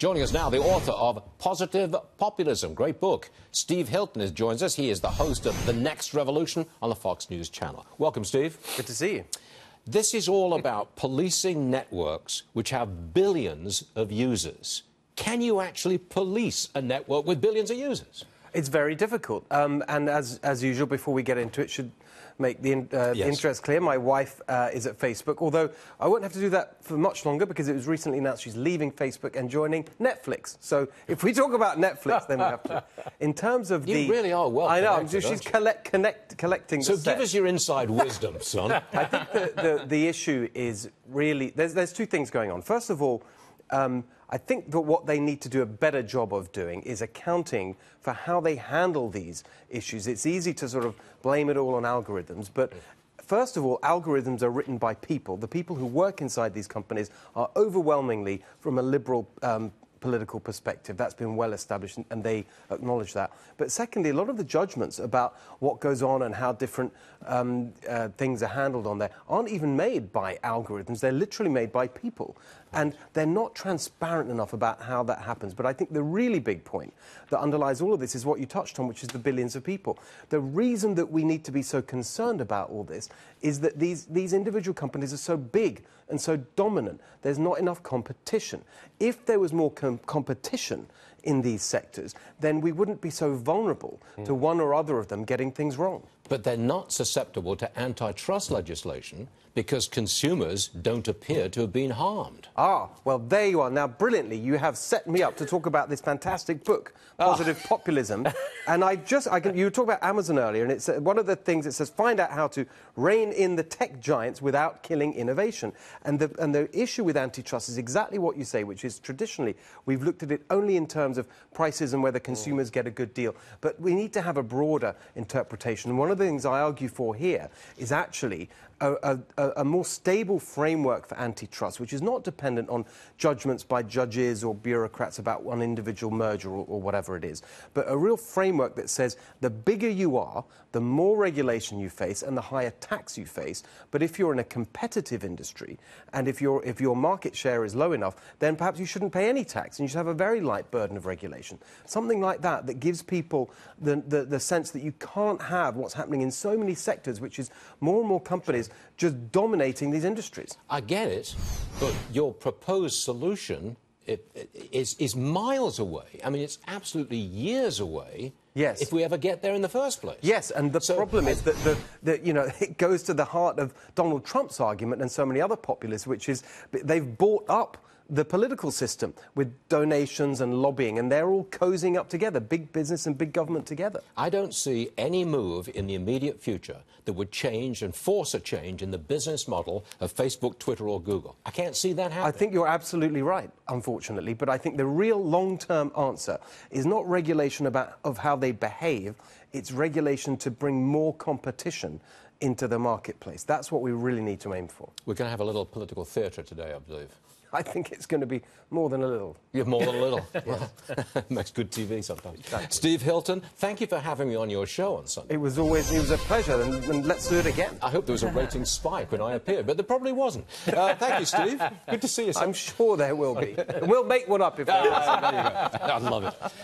Joining us now, the author of Positive Populism, great book. Steve Hilton is, joins us. He is the host of The Next Revolution on the Fox News Channel. Welcome, Steve. Good to see you. This is all about policing networks which have billions of users. Can you actually police a network with billions of users? It's very difficult. Um, and as, as usual, before we get into it, should make the, uh, yes. the interest clear. My wife uh, is at Facebook, although I won't have to do that for much longer because it was recently announced she's leaving Facebook and joining Netflix. So if we talk about Netflix, then we have to. In terms of you the... You really are well I know, she's collect, connect, collecting So give set. us your inside wisdom, son. I think the, the, the issue is really... There's, there's two things going on. First of all, um, I think that what they need to do a better job of doing is accounting for how they handle these issues. It's easy to sort of blame it all on algorithms, but first of all, algorithms are written by people. The people who work inside these companies are overwhelmingly from a liberal um, political perspective. That's been well established, and they acknowledge that. But secondly, a lot of the judgments about what goes on and how different um, uh, things are handled on there aren't even made by algorithms. They're literally made by people. And they're not transparent enough about how that happens. But I think the really big point that underlies all of this is what you touched on, which is the billions of people. The reason that we need to be so concerned about all this is that these, these individual companies are so big and so dominant. There's not enough competition. If there was more competition, com competition in these sectors, then we wouldn't be so vulnerable mm. to one or other of them getting things wrong but they're not susceptible to antitrust legislation because consumers don't appear to have been harmed. Ah, well, there you are. Now, brilliantly, you have set me up to talk about this fantastic book, ah. Positive oh. Populism. and I just, I can, you were talking about Amazon earlier, and it's uh, one of the things it says find out how to rein in the tech giants without killing innovation. And the, and the issue with antitrust is exactly what you say, which is traditionally we've looked at it only in terms of prices and whether consumers mm. get a good deal. But we need to have a broader interpretation. And one of the things I argue for here is actually a, a, a, more stable framework for antitrust, which is not dependent on judgments by judges or bureaucrats about one individual merger or, or, whatever it is, but a real framework that says the bigger you are, the more regulation you face and the higher tax you face. But if you're in a competitive industry and if, you if your market share is low enough, then perhaps you shouldn't pay any tax and you should have a very light burden of regulation. Something like that that gives people the, the, the sense that you can't have what's happening happening in so many sectors, which is more and more companies just dominating these industries. I get it, but your proposed solution is, is miles away. I mean, it's absolutely years away. Yes. If we ever get there in the first place. Yes, and the so, problem is that, the, that, you know, it goes to the heart of Donald Trump's argument and so many other populists, which is they've bought up the political system with donations and lobbying, and they're all cozying up together, big business and big government together. I don't see any move in the immediate future that would change and force a change in the business model of Facebook, Twitter, or Google. I can't see that happening. I think you're absolutely right, unfortunately, but I think the real long term answer is not regulation about, of how they behave, it's regulation to bring more competition into the marketplace. That's what we really need to aim for. We're going to have a little political theatre today, I believe. I think it's going to be more than a little. You more than a little. Makes good TV sometimes. Exactly. Steve Hilton, thank you for having me on your show on Sunday. It was always it was a pleasure, and, and let's do it again. I hope there was a rating spike when I appeared, but there probably wasn't. Uh, thank you, Steve. Good to see you. Sir. I'm sure there will be. we'll make one up if. Uh, I love it.